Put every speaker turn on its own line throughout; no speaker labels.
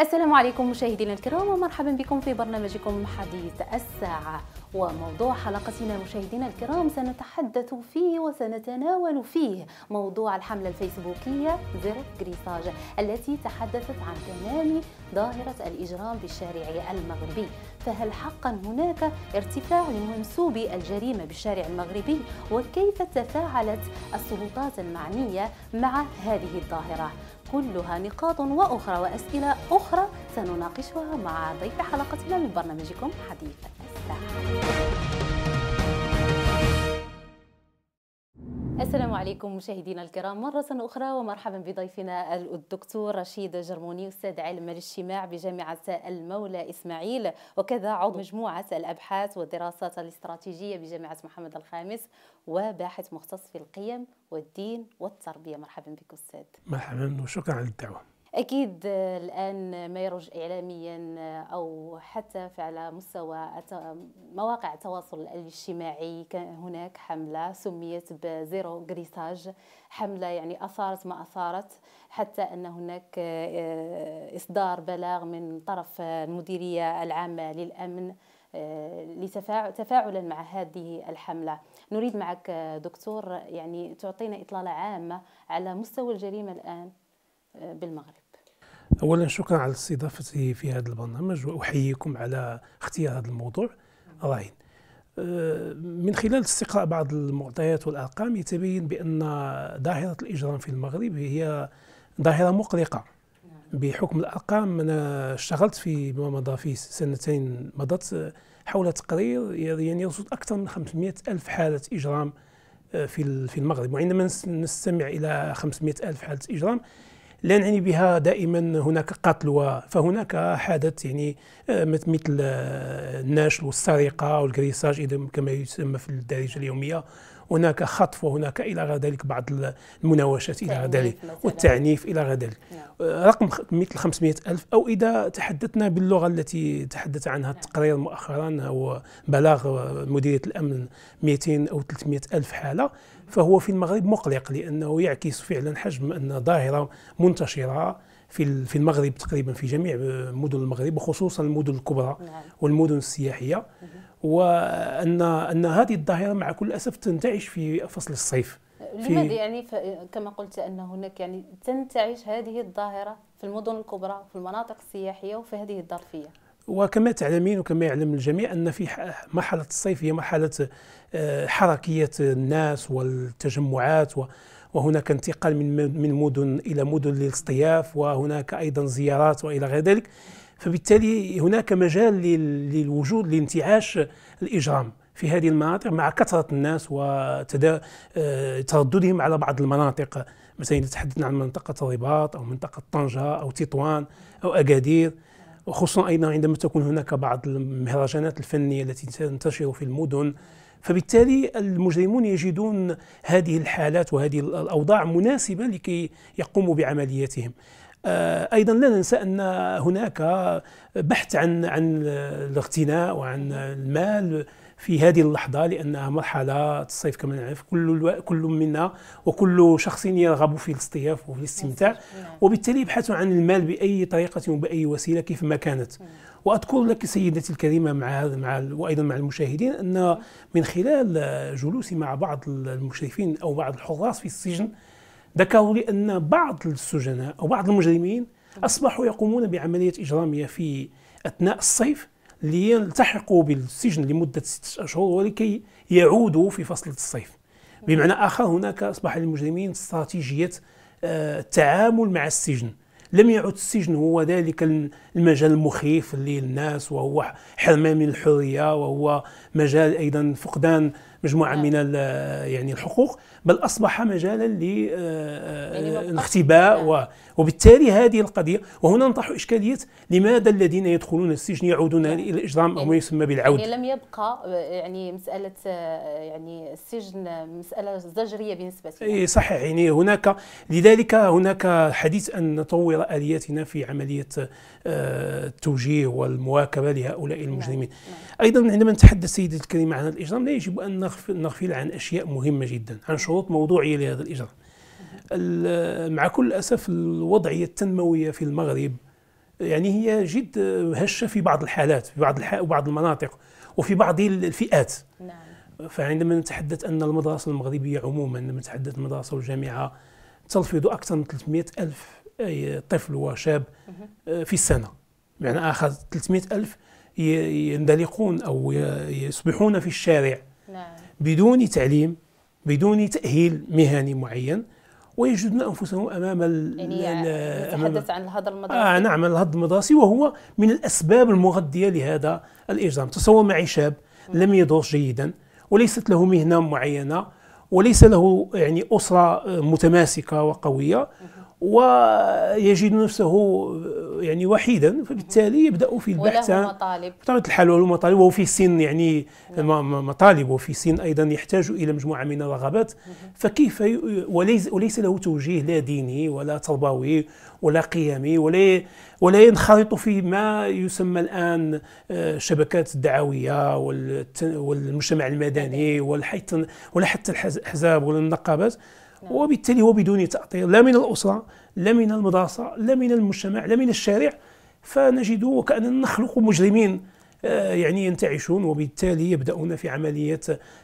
السلام عليكم مشاهدينا الكرام ومرحبا بكم في برنامجكم حديث الساعة وموضوع حلقتنا مشاهدينا الكرام سنتحدث فيه وسنتناول فيه موضوع الحملة الفيسبوكية زر كريساج التي تحدثت عن تمام ظاهرة الإجرام بالشارع المغربي فهل حقا هناك ارتفاع لمنسوب الجريمة بالشارع المغربي وكيف تفاعلت السلطات المعنية مع هذه الظاهرة كلها نقاط وأخرى وأسئلة أخرى سنناقشها مع ضيف حلقتنا من برنامجكم حديث الساعة السلام عليكم مشاهدينا الكرام مرة أخرى ومرحبا بضيفنا الدكتور رشيد جرموني أستاذ علم الاجتماع بجامعة المولى إسماعيل وكذا عضو مجموعة الأبحاث والدراسات الاستراتيجية بجامعة محمد الخامس وباحث مختص في القيم والدين والتربية مرحبا بك أستاذ
مرحبا وشكرا على الدعوة
أكيد آه، الآن ما يروج إعلاميا آه، أو حتى على مستوى مواقع التواصل الاجتماعي كان هناك حملة سميت بزيرو غريساج حملة يعني أثارت ما أثارت حتى أن هناك آه، إصدار بلاغ من طرف المديرية العامة للأمن تفاعلا مع هذه الحمله نريد معك دكتور يعني تعطينا اطلاله عامه على مستوى الجريمه الان بالمغرب
اولا شكرا على استضافتي في هذا البرنامج واحييكم على اختيار هذا الموضوع راهين أه، من خلال استقراء بعض المعطيات والارقام يتبين بان ظاهره الاجرام في المغرب هي ظاهره مقلقه نعم. بحكم الارقام انا اشتغلت في ما مضى في سنتين مضت حول تقرير يعني يرصد اكثر من 500 الف حاله اجرام أه، في في المغرب وعندما نستمع الى 500 الف حاله اجرام لا نعني بها دائما هناك قتل فهناك حدث يعني آه، مثل آه، النشل والسرقه والكريساج كما يسمى في الدارجه اليوميه هناك خطف وهناك الى غير ذلك بعض المناوشات الى غير ذلك والتعنيف الى غير ذلك نعم. آه، رقم مثل 500 الف او اذا تحدثنا باللغه التي تحدث عنها التقرير نعم. مؤخرا هو بلاغ مديريه الامن 200 او 300 الف حاله فهو في المغرب مقلق لأنه يعكس فعلا حجم أن ظاهرة منتشرة في في المغرب تقريبا في جميع آه، مدن المغرب وخصوصا المدن الكبرى نعم. والمدن السياحيه وان ان هذه الظاهره مع كل اسف تنتعش في فصل الصيف
لماذا يعني كما قلت ان هناك يعني تنتعش هذه الظاهره في المدن الكبرى في المناطق السياحيه وفي هذه الظرفيه
وكما تعلمين وكما يعلم الجميع أن في مرحلة الصيف هي مرحلة آه، حركية الناس والتجمعات وهناك انتقال من من مدن إلى مدن للاصطياف وهناك أيضا زيارات وإلى غير ذلك فبالتالي هناك مجال للوجود لانتعاش الإجرام في هذه المناطق مع كثرة الناس وترددهم آه، على بعض المناطق مثلا إذا تحدثنا عن منطقة الرباط أو منطقة طنجة أو تطوان أو أكادير وخصوصا أيضا عندما تكون هناك بعض المهرجانات الفنية التي تنتشر في المدن فبالتالي المجرمون يجدون هذه الحالات وهذه الأوضاع مناسبة لكي يقوموا بعملياتهم آه، ايضا لا ننسى ان هناك بحث عن عن الاغتناء وعن المال في هذه اللحظة لأنها مرحلة الصيف كما نعرف كل الو... كل منا وكل شخص يرغب في الاصطياف وفي الاستمتاع نعم. وبالتالي يبحث عن المال بأي طريقة وبأي وسيلة كيف ما كانت وأذكر لك سيدتي الكريمة مع مع وأيضا مع المشاهدين أن من خلال جلوسي مع بعض المشرفين أو بعض الحراس في السجن ذكروا لي أن بعض السجناء أو بعض المجرمين أصبحوا يقومون بعملية إجرامية في أثناء الصيف ليلتحقوا بالسجن لمدة ستة أشهر ولكي يعودوا في فصل الصيف بمعنى آخر هناك أصبح للمجرمين استراتيجية آه، التعامل مع السجن لم يعد السجن هو ذلك المجال المخيف للناس وهو حرمان من الحريه وهو مجال ايضا فقدان مجموعه نعم. من يعني الحقوق بل أصبح مجالا للاختباء آه، آه، يعني نعم. وبالتالي هذه القضية وهنا نطرح إشكالية لماذا الذين يدخلون السجن يعودون نعم. إلى الإجرام أو ما يعني يسمى بالعود يعني
لم يبقى آه، يعني مسألة يعني السجن مسألة زجرية بالنسبة لي
صحيح يعني هناك لذلك هناك حديث أن نطور آلياتنا في عملية التوجيه والمواكبة لهؤلاء نعم، المجرمين أيضا عندما نتحدث سيدة الكريمة عن الإجرام لا يجب أن نغفل عن أشياء مهمة جدا عن شروط شروط موضوعية لهذا الإجراء مع كل أسف الوضعية التنموية في المغرب يعني هي جد هشة في بعض الحالات في بعض الح... بعض المناطق وفي بعض الفئات نعم. فعندما نتحدث أن المدرسة المغربية عموما لما نتحدث المدرسة والجامعة تلفظ أكثر من 300 ألف أي طفل وشاب في السنة بمعنى يعني آخر 300 ألف يندلقون أو يصبحون في الشارع نعم. بدون تعليم بدون تأهيل مهني معين ويجدون انفسهم امام
يعني نتحدث عن الهضم
المدرسي آه نعم الهضم المدرسي وهو من الاسباب المغذيه لهذا الاجرام تصور معي شاب لم يدرس جيدا وليست له مهنه معينه وليس له يعني اسره آه، متماسكه وقويه ويجد نفسه يعني وحيدا فبالتالي يبدا في البحث وله مطالب بطبيعه الحال وله مطالب وهو في سن يعني نعم. مطالب وفي سن ايضا يحتاج الى مجموعه من الرغبات فكيف وليس وليس له توجيه لا ديني ولا تربوي ولا قيمي ولا ولا ينخرط في ما يسمى الان الشبكات آه، الدعويه والمجتمع المدني ولا حتى الاحزاب ولا النقابات نعم. وبالتالي هو بدون تأطير لا من الأسرة لا من المدرسة لا من المجتمع لا من الشارع فنجد وكأننا نخلق مجرمين آه، يعني ينتعشون وبالتالي يبدأون في عملية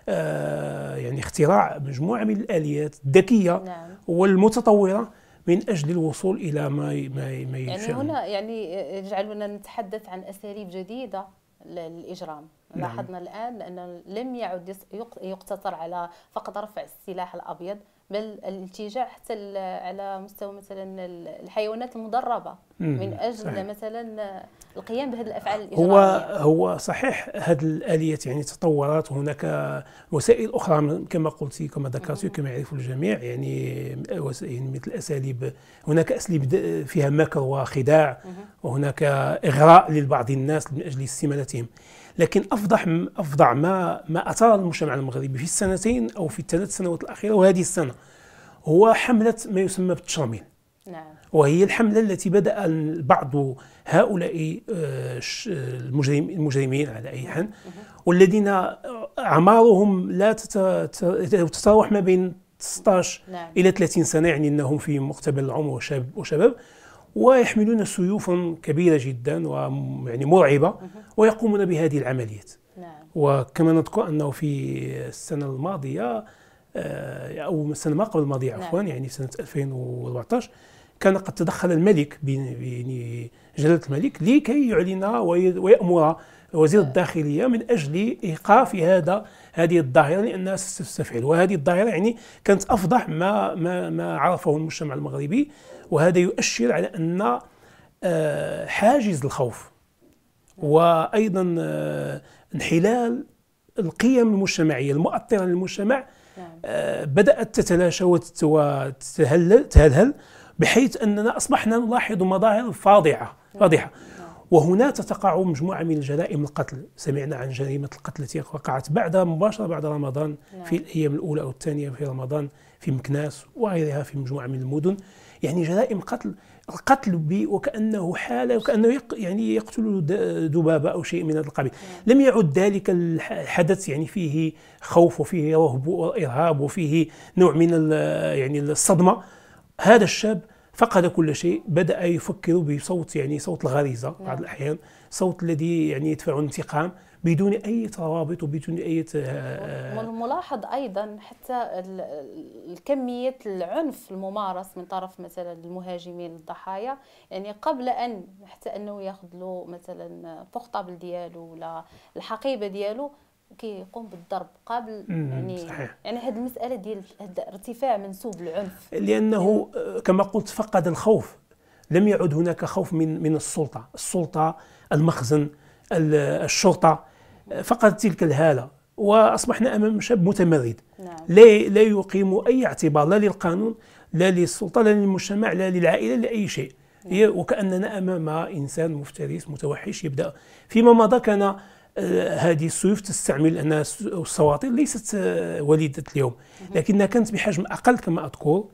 آه، يعني اختراع مجموعة من الآليات الذكية نعم. والمتطورة من اجل الوصول الى ما ما ما يعني هنا
يعني آه، يجعلنا نتحدث عن اساليب جديده للاجرام نعم. لاحظنا الان أن لم يعد يقتصر على فقط رفع السلاح الابيض بل الالتجاء حتى على مستوى مثلا الحيوانات المدربه من اجل صحيح. مثلا القيام بهذه الافعال الاجراميه هو هو
صحيح هذه الاليات يعني تطورت هناك وسائل اخرى كما قلت كما ذكرت كما يعرف الجميع يعني مثل اساليب هناك اساليب فيها مكر وخداع وهناك اغراء للبعض الناس من اجل استمالتهم لكن افضح افضع ما ما اثار المجتمع المغربي في السنتين او في الثلاث سنوات الاخيره وهذه السنه هو حمله ما يسمى بالتشاميل نعم. وهي الحملة التي بدأ بعض هؤلاء آه، المجرمين على أي حال والذين آه، أعمارهم لا تتراوح ما بين 16 نعم. إلى 30 سنة يعني أنهم في مقتبل العمر وشباب ويحملون سيوفا كبيرة جدا ويعني مرعبة ويقومون بهذه العمليات نعم. وكما نذكر أنه في السنة الماضية آه، أو السنة ما قبل الماضية نعم. عفوا يعني سنة 2014 كان قد تدخل الملك جلالة الملك لكي يعلن ويأمر وزير آه. الداخلية من أجل إيقاف هذا هذه الظاهرة لأنها يعني ستستفعل وهذه الظاهرة يعني كانت أفضح ما, ما, ما عرفه المجتمع المغربي وهذا يؤشر على أن آه، حاجز الخوف وأيضا آه، انحلال القيم المجتمعية المؤثرة للمجتمع نعم. بدأت تتلاشى وتتهلهل بحيث أننا أصبحنا نلاحظ مظاهر فاضعة واضحة نعم. وهنا تتقع مجموعة من الجرائم القتل سمعنا عن جريمة القتل التي وقعت بعد مباشرة بعد رمضان نعم. في الأيام الأولى أو الثانية في رمضان في مكناس وغيرها في مجموعة من المدن يعني جرائم قتل القتل بي وكأنه حالة وكأنه يق يعني يقتل ذبابة أو شيء من هذا القبيل نعم. لم يعد ذلك الحدث يعني فيه خوف وفيه رهب وإرهاب وفيه نوع من يعني الصدمة هذا الشاب فقد كل شيء بدأ يفكر بصوت يعني صوت الغريزة نعم. بعض الأحيان صوت الذي يعني يدفع الانتقام بدون أي ترابط وبدون أي
الملاحظ أيضا حتى الكمية العنف الممارس من طرف مثلا المهاجمين الضحايا يعني قبل أن حتى أنه ياخذ له مثلا البورطابل ديالو ولا الحقيبة ديالو كيقوم بالضرب قبل يعني صحيح. يعني هذه المساله ديال ارتفاع منسوب العنف لانه يعني آه،
كما قلت فقد الخوف لم يعد هناك خوف من من السلطه السلطه المخزن الشرطه آه، فقد تلك الهاله واصبحنا امام شاب متمرد نعم. لا لا يقيم اي اعتبار لا للقانون لا للسلطه لا للمجتمع لا للعائله لا اي شيء نعم. وكاننا امام انسان مفترس متوحش يبدا فيما مضى كان آه، هذه السيوف تستعمل لان السواطير ليست آه، وليده اليوم لكنها كانت بحجم اقل كما اذكر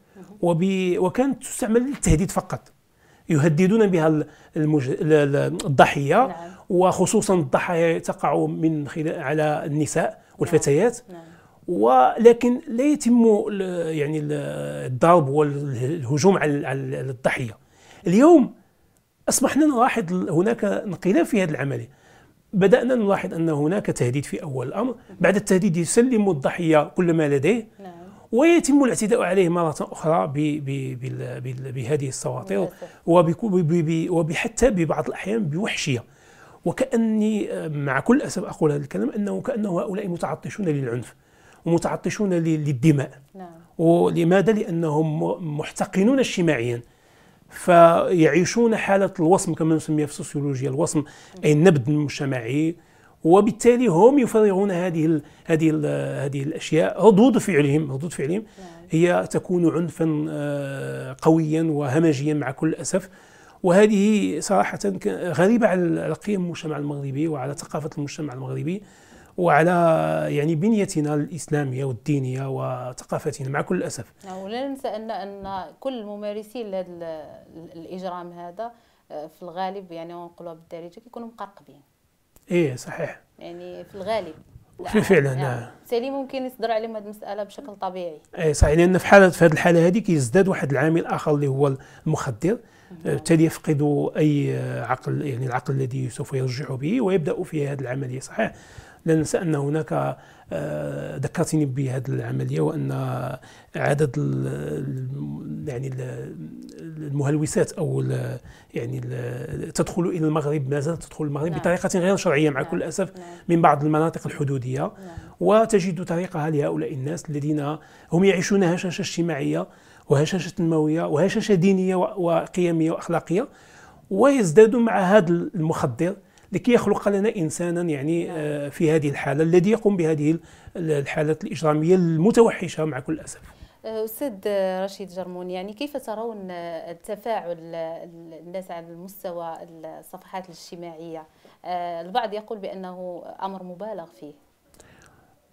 وكانت تستعمل للتهديد فقط يهددون بها المج... الضحيه نعم. وخصوصا الضحايا تقع من خلال على النساء نعم. والفتيات نعم. ولكن لا يتم يعني الضرب والهجوم على الضحيه اليوم اصبحنا نلاحظ هناك انقلاب في هذه العمليه بدأنا نلاحظ أن هناك تهديد في أول الأمر بعد التهديد يسلم الضحية كل ما لديه نعم. ويتم الاعتداء عليه مرة أخرى بهذه السواطير نعم. وحتى ببعض الأحيان بوحشية وكأني مع كل أسف أقول هذا الكلام أنه كأنه هؤلاء متعطشون للعنف ومتعطشون للدماء نعم. ولماذا؟ لأنهم محتقنون اجتماعيا فيعيشون حالة الوصم كما نسميها في السوسيولوجيا الوصم أي النبذ المجتمعي وبالتالي هم يفرغون هذه الـ هذه الـ هذه الاشياء ردود فعلهم ردود فعلهم نعم. هي تكون عنفا آه، قويا وهمجيا مع كل الاسف وهذه صراحه غريبه على القيم المجتمع المغربي وعلى ثقافه المجتمع المغربي وعلى يعني بنيتنا الاسلاميه والدينيه وثقافتنا مع كل الاسف.
نعم، ولا ننسى ان ان كل ممارسي لهذا الاجرام هذا آه، في الغالب يعني نقولوها بالدارجه كيكونوا مقرقبين.
ايه صحيح.
يعني في الغالب. فعلا يعني ممكن يصدر عليهم هذه المساله بشكل طبيعي
اي صحيح لان في حاله في هذه الحاله هذه كيزداد واحد العامل اخر اللي هو المخدر بالتالي يفقد اي عقل يعني العقل الذي سوف يرجع به ويبدا في هذه العمليه صحيح لا ننسى ان هناك آه، ذكرتني بهذه العمليه وان عدد يعني المهلوسات او يعني تدخل الى المغرب ما زالت تدخل المغرب نعم. بطريقه غير شرعيه مع نعم. كل الاسف نعم. من بعض المناطق الحدوديه وتجد طريقها لهؤلاء الناس الذين هم يعيشون هشاشه اجتماعيه وهشاشه تنمويه وهشاشه دينيه وقيميه واخلاقيه ويزداد مع هذا المخدر لكي يخلق لنا انسانا يعني آه، في هذه الحاله الذي يقوم بهذه الحالات الاجراميه المتوحشه مع كل الاسف.
آه، استاذ رشيد جرمون يعني كيف ترون التفاعل الناس على مستوى الصفحات الاجتماعيه؟ آه، البعض يقول بانه امر مبالغ فيه.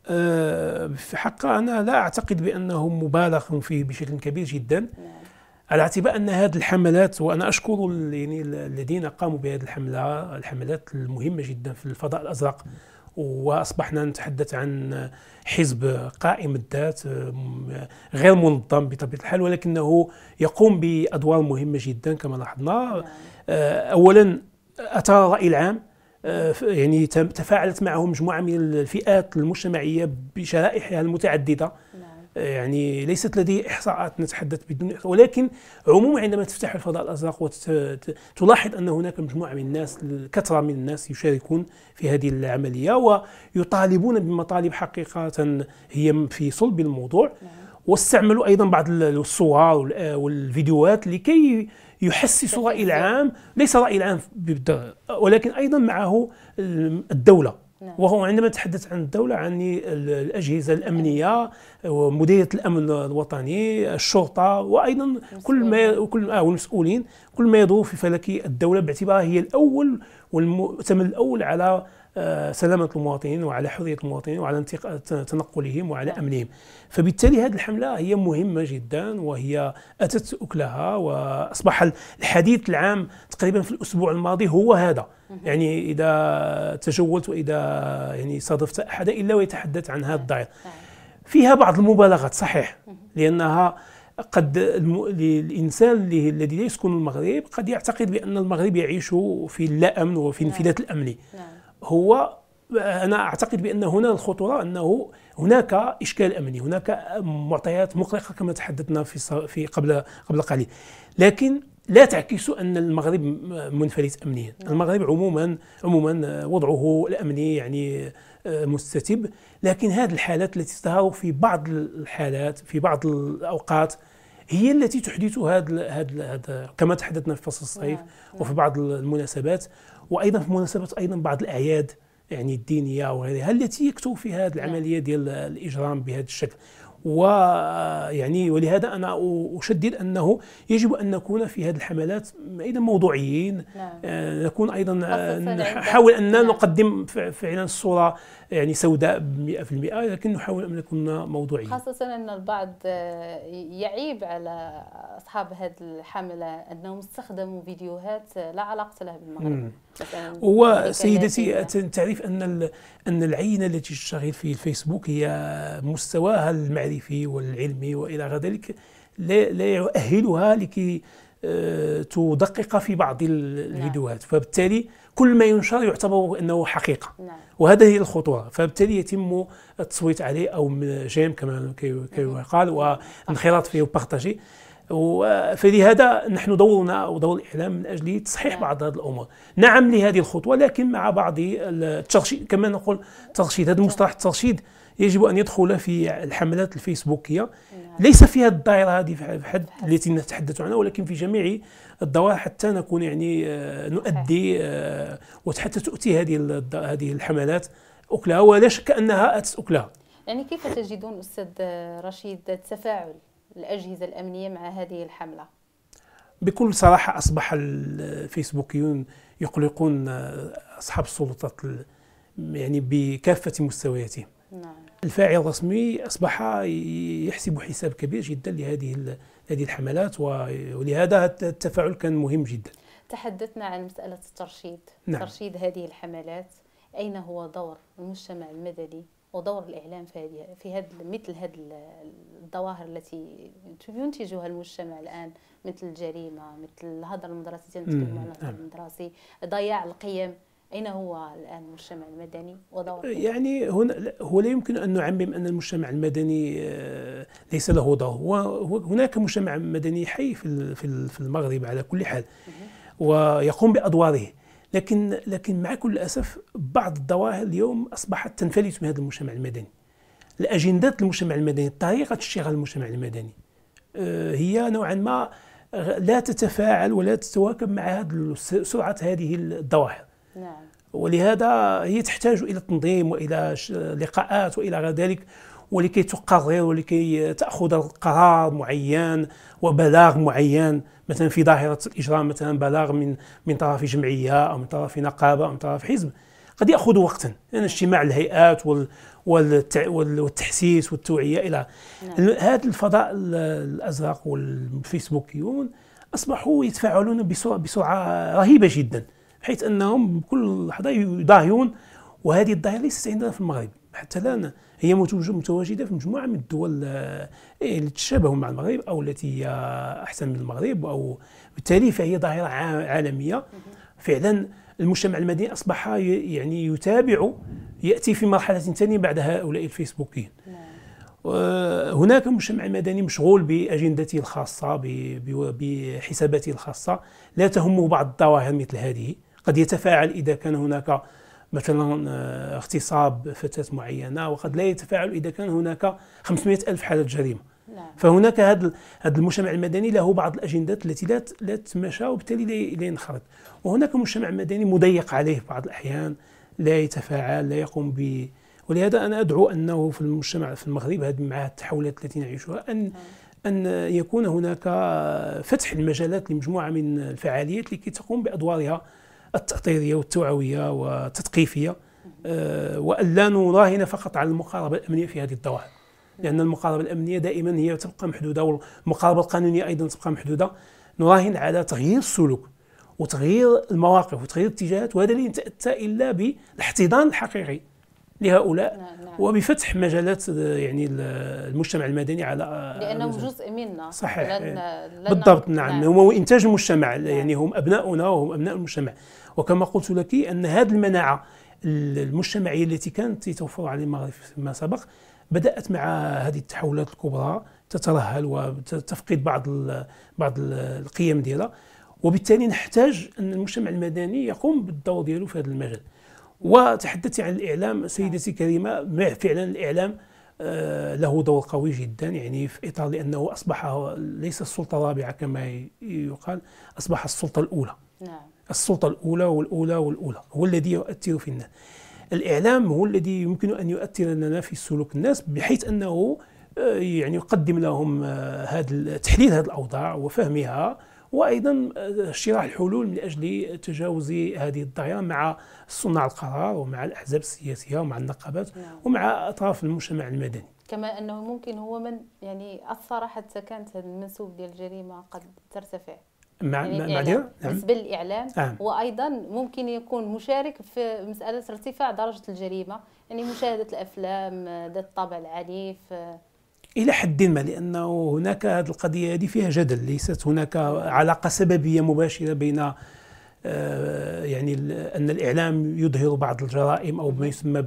آه، في حق أنا لا أعتقد بأنه مبالغ فيه بشكل كبير جدا نعم. على اعتبار أن هذه الحملات وأنا أشكر يعني الذين قاموا بهذه الحملة الحملات المهمة جدا في الفضاء الأزرق نعم. واصبحنا نتحدث عن حزب قائم الذات آه، غير منظم بطبيعه الحال ولكنه يقوم بادوار مهمه جدا كما لاحظنا نعم. آه، اولا اثار الراي العام يعني تفاعلت معه مجموعه من الفئات المجتمعيه بشرائحها المتعدده نعم. آه، يعني ليست لدي احصاءات نتحدث بدون ولكن عموما عندما تفتح الفضاء الازرق وتلاحظ ان هناك مجموعه من الناس كثره من الناس يشاركون في هذه العمليه ويطالبون بمطالب حقيقه هي في صلب الموضوع نعم. واستعملوا ايضا بعض الصور آه، والفيديوهات لكي يحسس الرأي العام ليس الرأي العام ولكن أيضا معه الدولة نعم. وهو عندما نتحدث عن الدولة عن الأجهزة الأمنية ومديرية الأمن الوطني الشرطة وأيضا كل ما وكل آه والمسؤولين كل ما يدور في فلك الدولة باعتبارها هي الأول والمؤتمن الأول على سلامة المواطنين وعلى حرية المواطنين وعلى تنقلهم وعلى أمنهم فبالتالي هذه الحملة هي مهمة جدا وهي أتت أكلها وأصبح الحديث العام تقريبا في الأسبوع الماضي هو هذا يعني إذا تجولت وإذا يعني صادفت أحدا إلا ويتحدث عن هذا الدائر فيها بعض المبالغات صحيح لأنها قد الانسان الذي يسكن المغرب قد يعتقد بان المغرب يعيش في اللا امن وفي انفلات الامني نعم. نعم. هو انا اعتقد بان هنا الخطوره انه هناك اشكال امني هناك معطيات مقلقه كما تحدثنا في في قبل قبل قليل لكن لا تعكس ان المغرب منفلت امنيا نعم. المغرب عموما عموما وضعه الامني يعني آه، مستتب لكن هذه الحالات التي تظهر في بعض الحالات في بعض الاوقات هي التي تحدث هذا كما تحدثنا في فصل الصيف نعم، نعم. وفي بعض المناسبات وايضا في مناسبه ايضا بعض الاعياد يعني الدينيه وغيرها التي يكتب فيها هذه نعم. العمليه ديال الاجرام بهذا الشكل ويعني ولهذا انا اشدد انه يجب ان نكون في هذه الحملات ايضا موضوعيين نعم. آه، نكون ايضا آه، نحاول ان نعم. نقدم فعلا الصوره يعني سوداء 100% لكن نحاول ان نكون موضوعيين
خاصه ان البعض آه، يعيب على اصحاب هذه الحمله انهم استخدموا فيديوهات لا علاقه لها بالمغرب م.
وسيدتي تعرف ان ان العينه التي تشتغل في الفيسبوك هي مستواها المعرفي والعلمي والى غير ذلك لا يؤهلها لكي آه، تدقق في بعض نعم. الفيديوهات نعم. فبالتالي كل ما ينشر يعتبر انه حقيقه نعم. وهذا هي الخطوه فبالتالي يتم التصويت عليه او جيم كما كيقال نعم. والانخراط فيه وبارطاجي فلهذا نحن دورنا ودور الاعلام من اجل تصحيح نعم. بعض هذه الامور نعم لهذه الخطوه لكن مع بعض الترشيد كما نقول الترشيد هذا المصطلح الترشيد يجب ان يدخل في الحملات الفيسبوكيه نعم. ليس في هذه الدائره هذه في حد نعم. التي نتحدث عنها ولكن في جميع الدوائر حتى نكون يعني آه، نؤدي آه، وحتى تؤتي هذه هذه الحملات اكلها ولا شك انها اتت اكلها
يعني كيف تجدون استاذ رشيد التفاعل الأجهزة الأمنية مع هذه الحملة؟
بكل صراحة أصبح الفيسبوكيون يقلقون أصحاب السلطات يعني بكافة مستوياتهم نعم. الفاعل الرسمي أصبح يحسب حساب كبير جدا لهذه هذه الحملات ولهذا التفاعل كان مهم جدا
تحدثنا عن مسألة الترشيد نعم. ترشيد هذه الحملات أين هو دور المجتمع المدني ودور الاعلام في هذه في هذا مثل هذه الظواهر التي ينتجها المجتمع الان مثل الجريمه مثل الهدر المدرسي تنتكلم عن الهدر نعم. المدرسي ضياع القيم اين هو الان المجتمع المدني ودور يعني
هنا هو لا يمكن ان نعمم ان المجتمع المدني آه، ليس له دور هناك مجتمع مدني حي في في المغرب على كل حال ويقوم بادواره لكن لكن مع كل الاسف بعض الظواهر اليوم اصبحت تنفلت من هذا المجتمع المدني الاجندات المجتمع المدني طريقه اشتغال المجتمع المدني آه، هي نوعا ما لا تتفاعل ولا تتواكب مع سرعه هذه الظواهر نعم ولهذا هي تحتاج الى تنظيم والى لقاءات والى غير ذلك ولكي تقرر ولكي تاخذ قرار معين وبلاغ معين مثلا في ظاهره الاجرام مثلا بلاغ من من طرف جمعيه او من طرف نقابه او من طرف حزب قد ياخذ وقتا لان يعني اجتماع الهيئات والتحسيس والتوعيه الى نعم. هذا الفضاء الازرق والفيسبوكيون اصبحوا يتفاعلون بسرعه, بسرعة رهيبه جدا حيث انهم بكل لحظه يضاهيون وهذه الظاهره ليست عندنا في المغرب حتى الان هي متواجده في مجموعه من الدول آه، إيه، اللي تشابه مع المغرب او التي هي احسن من المغرب او بالتالي فهي ظاهره عالميه فعلا المجتمع المدني اصبح يعني يتابع ياتي في مرحله ثانيه بعد هؤلاء الفيسبوكيين نعم. آه، هناك مجتمع مدني مشغول باجندته الخاصه بحساباته الخاصه لا تهمه بعض الظواهر مثل هذه قد يتفاعل اذا كان هناك مثلا آه، اغتصاب فتاة معينة وقد لا يتفاعل إذا كان هناك 500 ألف حالة جريمة نعم. فهناك هذا هذا المجتمع المدني له بعض الاجندات التي لا لا تتماشى وبالتالي لا ينخرط وهناك مجتمع مدني مضيق عليه في بعض الاحيان لا يتفاعل لا يقوم ب ولهذا انا ادعو انه في المجتمع في المغرب هذه مع التحولات التي نعيشها ان نعم. ان يكون هناك فتح المجالات لمجموعه من الفعاليات لكي تقوم بادوارها التأطيرية والتوعوية والتثقيفية آه، وأن لا نراهن فقط على المقاربة الأمنية في هذه الظواهر لأن المقاربة الأمنية دائما هي تبقى محدودة والمقاربة القانونية أيضا تبقى محدودة نراهن على تغيير السلوك وتغيير المواقف وتغيير الاتجاهات وهذا لن يتأتى إلا بالاحتضان الحقيقي لهؤلاء نعم. نعم. وبفتح مجالات آه، يعني المجتمع المدني على آه، لانهم
جزء منا صحيح لن لن بالضبط نعم, نعم.
هم انتاج المجتمع نعم. يعني هم ابناؤنا وهم ابناء المجتمع وكما قلت لك أن هذه المناعة المجتمعية التي كانت تتوفر على ما سبق بدأت مع هذه التحولات الكبرى تترهل وتفقد بعض بعض القيم ديالها وبالتالي نحتاج أن المجتمع المدني يقوم بالدور ديالو في هذا المجال وتحدثت عن الإعلام سيدتي كريمة فعلا الإعلام آه، له دور قوي جدا يعني في اطار لانه اصبح ليس السلطه الرابعه كما يقال اصبح السلطه الاولى نعم السلطة الأولى والأولى والأولى هو الذي يؤثر في الناس الإعلام هو الذي يمكن أن يؤثر لنا في سلوك الناس بحيث أنه آه، يعني يقدم لهم آه، هذا تحليل هذه الأوضاع وفهمها وايضا آه، شراء الحلول من اجل تجاوز هذه الظاهره مع صناع القرار ومع الاحزاب السياسيه ومع النقابات نعم. ومع اطراف المجتمع المدني.
كما انه ممكن هو من يعني اثر حتى كانت المنسوب ديال الجريمه قد ترتفع.
مع يعني مع الإعلام. بالنسبه
للاعلام آه. وايضا ممكن يكون مشارك في مساله ارتفاع درجه الجريمه يعني مشاهده الافلام آه، ذات الطابع العنيف آه.
الى حد ما لانه هناك هذه القضيه هذه فيها جدل ليست هناك علاقه سببيه مباشره بين آه، يعني ان الاعلام يظهر بعض الجرائم او ما يسمى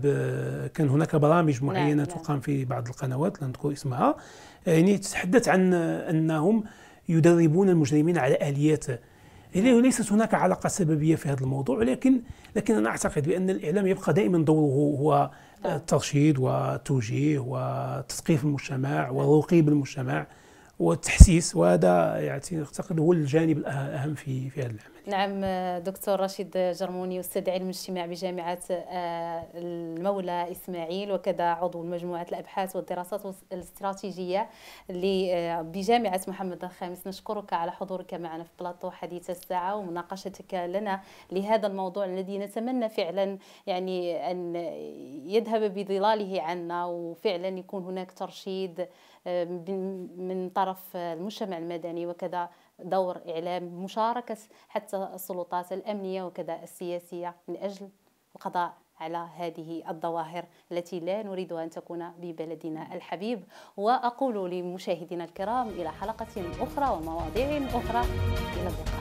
كان هناك برامج معينه نعم،, نعم تقام في بعض القنوات لن نذكر اسمها يعني تتحدث عن انهم يدربون المجرمين على اليات ليست هناك علاقة سببية في هذا الموضوع ولكن لكن أنا أعتقد بأن الإعلام يبقى دائما دوره هو الترشيد والتوجيه وتثقيف المجتمع والرقي بالمجتمع والتحسيس وهذا يعني أعتقد هو الجانب الأهم في في هذا العمل
نعم دكتور رشيد جرموني استاذ علم الاجتماع بجامعه آه، المولى اسماعيل وكذا عضو مجموعه الابحاث والدراسات الاستراتيجيه آه، بجامعه محمد الخامس نشكرك على حضورك معنا في بلاطو حديث الساعه ومناقشتك لنا لهذا الموضوع الذي نتمنى فعلا يعني ان يذهب بظلاله عنا وفعلا يكون هناك ترشيد آه، من طرف المجتمع المدني وكذا دور إعلام مشاركة حتى السلطات الأمنية وكذا السياسية من أجل القضاء على هذه الظواهر التي لا نريد أن تكون ببلدنا الحبيب وأقول لمشاهدينا الكرام إلى حلقة أخرى ومواضيع أخرى إلى اللقاء